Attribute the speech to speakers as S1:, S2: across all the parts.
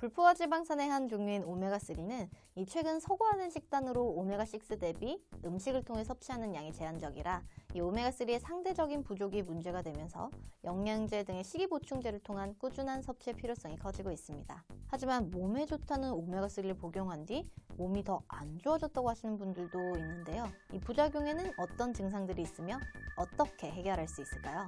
S1: 불포화 지방산의 한 종류인 오메가3는 이 최근 서구화된 식단으로 오메가6 대비 음식을 통해 섭취하는 양이 제한적이라 이 오메가3의 상대적인 부족이 문제가 되면서 영양제 등의 식이보충제를 통한 꾸준한 섭취의 필요성이 커지고 있습니다. 하지만 몸에 좋다는 오메가3를 복용한 뒤 몸이 더 안 좋아졌다고 하시는 분들도 있는데요. 이 부작용에는 어떤 증상들이 있으며 어떻게 해결할 수 있을까요?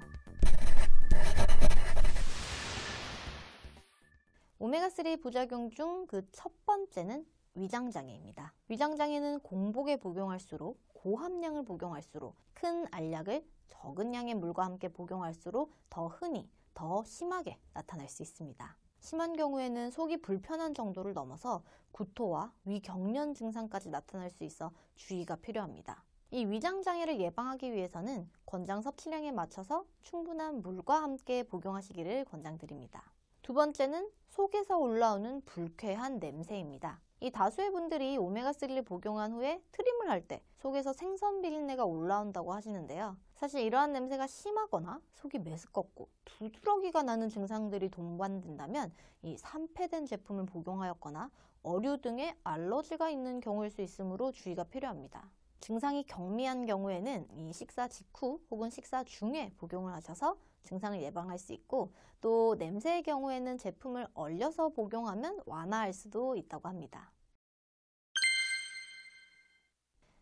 S1: 오메가3 부작용 중 그 첫 번째는 위장장애입니다. 위장장애는 공복에 복용할수록 고함량을 복용할수록 큰 알약을 적은 양의 물과 함께 복용할수록 더 흔히 더 심하게 나타날 수 있습니다. 심한 경우에는 속이 불편한 정도를 넘어서 구토와 위경련 증상까지 나타날 수 있어 주의가 필요합니다. 이 위장장애를 예방하기 위해서는 권장 섭취량에 맞춰서 충분한 물과 함께 복용하시기를 권장드립니다. 두 번째는 속에서 올라오는 불쾌한 냄새입니다. 이 다수의 분들이 오메가3를 복용한 후에 트림을 할 때 속에서 생선 비린내가 올라온다고 하시는데요. 사실 이러한 냄새가 심하거나 속이 메스껍고 두드러기가 나는 증상들이 동반된다면 이 산패된 제품을 복용하였거나 어류 등의 알러지가 있는 경우일 수 있으므로 주의가 필요합니다. 증상이 경미한 경우에는 이 식사 직후 혹은 식사 중에 복용을 하셔서 증상을 예방할 수 있고 또 냄새의 경우에는 제품을 얼려서 복용하면 완화할 수도 있다고 합니다.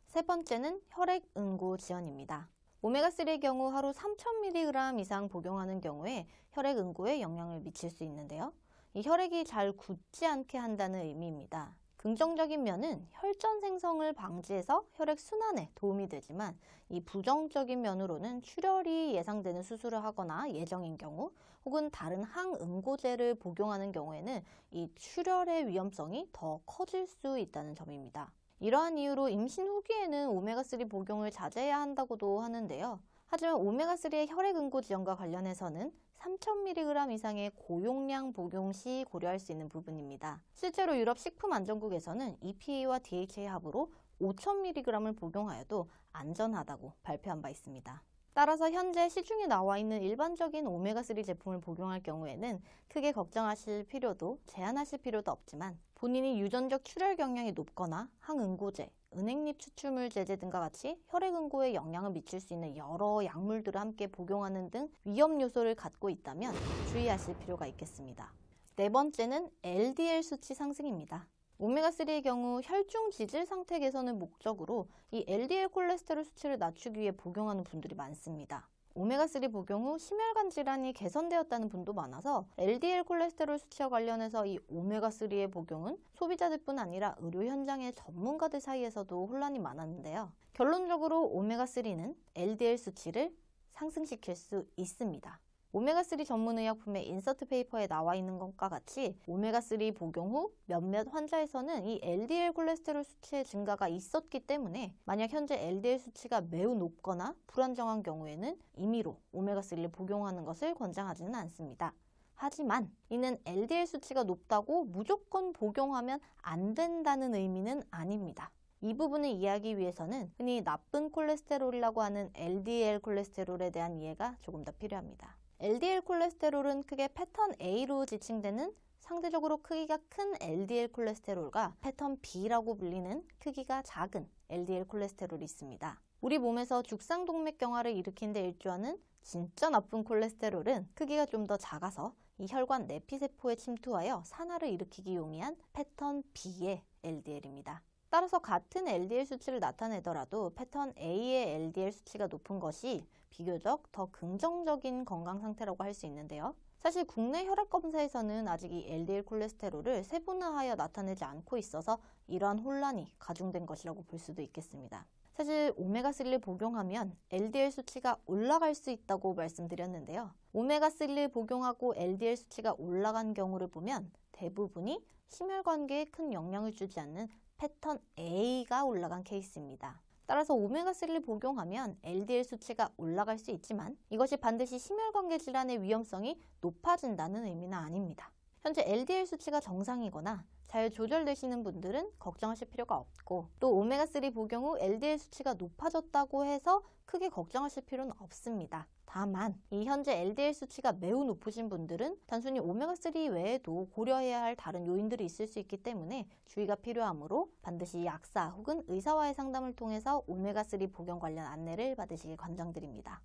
S1: 세 번째는 혈액 응고 지연입니다. 오메가3의 경우 하루 3000mg 이상 복용하는 경우에 혈액 응고에 영향을 미칠 수 있는데요. 이 혈액이 잘 굳지 않게 한다는 의미입니다. 긍정적인 면은 혈전 생성을 방지해서 혈액 순환에 도움이 되지만 이 부정적인 면으로는 출혈이 예상되는 수술을 하거나 예정인 경우 혹은 다른 항응고제를 복용하는 경우에는 이 출혈의 위험성이 더 커질 수 있다는 점입니다. 이러한 이유로 임신 후기에는 오메가3 복용을 자제해야 한다고도 하는데요. 하지만 오메가3의 혈액 응고 지연과 관련해서는 3,000mg 이상의 고용량 복용 시 고려할 수 있는 부분입니다. 실제로 유럽 식품안전국에서는 EPA와 DHA 합으로 5,000mg을 복용하여도 안전하다고 발표한 바 있습니다. 따라서 현재 시중에 나와 있는 일반적인 오메가3 제품을 복용할 경우에는 크게 걱정하실 필요도 제한하실 필요도 없지만 본인이 유전적 출혈 경향이 높거나 항응고제, 은행잎 추출물 제제 등과 같이 혈액응고에 영향을 미칠 수 있는 여러 약물들을 함께 복용하는 등 위험 요소를 갖고 있다면 주의하실 필요가 있겠습니다. 네 번째는 LDL 수치 상승입니다. 오메가3의 경우 혈중 지질 상태 개선을 목적으로 이 LDL 콜레스테롤 수치를 낮추기 위해 복용하는 분들이 많습니다. 오메가3 복용 후 심혈관 질환이 개선되었다는 분도 많아서 LDL 콜레스테롤 수치와 관련해서 이 오메가3의 복용은 소비자들뿐 아니라 의료 현장의 전문가들 사이에서도 혼란이 많았는데요. 결론적으로 오메가3는 LDL 수치를 상승시킬 수 있습니다. 오메가3 전문의약품의 인서트 페이퍼에 나와 있는 것과 같이 오메가3 복용 후 몇몇 환자에서는 이 LDL 콜레스테롤 수치의 증가가 있었기 때문에 만약 현재 LDL 수치가 매우 높거나 불안정한 경우에는 임의로 오메가3를 복용하는 것을 권장하지는 않습니다. 하지만 이는 LDL 수치가 높다고 무조건 복용하면 안 된다는 의미는 아닙니다. 이 부분을 이해하기 위해서는 흔히 나쁜 콜레스테롤이라고 하는 LDL 콜레스테롤에 대한 이해가 조금 더 필요합니다. LDL 콜레스테롤은 크게 패턴 A로 지칭되는 상대적으로 크기가 큰 LDL 콜레스테롤과 패턴 B라고 불리는 크기가 작은 LDL 콜레스테롤이 있습니다. 우리 몸에서 죽상동맥경화를 일으킨 데 일조하는 진짜 나쁜 콜레스테롤은 크기가 좀 더 작아서 이 혈관 내피세포에 침투하여 산화를 일으키기 용이한 패턴 B의 LDL입니다. 따라서 같은 LDL 수치를 나타내더라도 패턴 A의 LDL 수치가 높은 것이 비교적 더 긍정적인 건강 상태라고 할 수 있는데요. 사실 국내 혈액 검사에서는 아직 이 LDL 콜레스테롤을 세분화하여 나타내지 않고 있어서 이러한 혼란이 가중된 것이라고 볼 수도 있겠습니다. 사실 오메가3를 복용하면 LDL 수치가 올라갈 수 있다고 말씀드렸는데요. 오메가3를 복용하고 LDL 수치가 올라간 경우를 보면 대부분이 심혈관계에 큰 영향을 주지 않는 패턴 A가 올라간 케이스입니다. 따라서 오메가3를 복용하면 LDL 수치가 올라갈 수 있지만 이것이 반드시 심혈관계 질환의 위험성이 높아진다는 의미는 아닙니다. 현재 LDL 수치가 정상이거나 잘 조절되시는 분들은 걱정하실 필요가 없고 또 오메가3 복용 후 LDL 수치가 높아졌다고 해서 크게 걱정하실 필요는 없습니다. 다만 이 현재 LDL 수치가 매우 높으신 분들은 단순히 오메가3 외에도 고려해야 할 다른 요인들이 있을 수 있기 때문에 주의가 필요하므로 반드시 약사 혹은 의사와의 상담을 통해서 오메가3 복용 관련 안내를 받으시길 권장드립니다.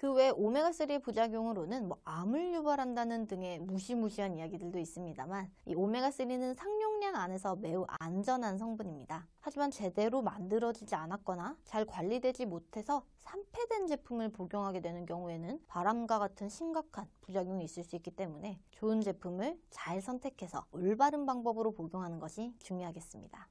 S1: 그외 오메가3 부작용으로는 뭐 암을 유발한다는 등의 무시무시한 이야기들도 있습니다만 이 오메가3는 상용량 안에서 매우 안전한 성분입니다. 하지만 제대로 만들어지지 않았거나 잘 관리되지 못해서 산패된 제품을 복용하게 되는 경우에는 바람과 같은 심각한 부작용이 있을 수 있기 때문에 좋은 제품을 잘 선택해서 올바른 방법으로 복용하는 것이 중요하겠습니다.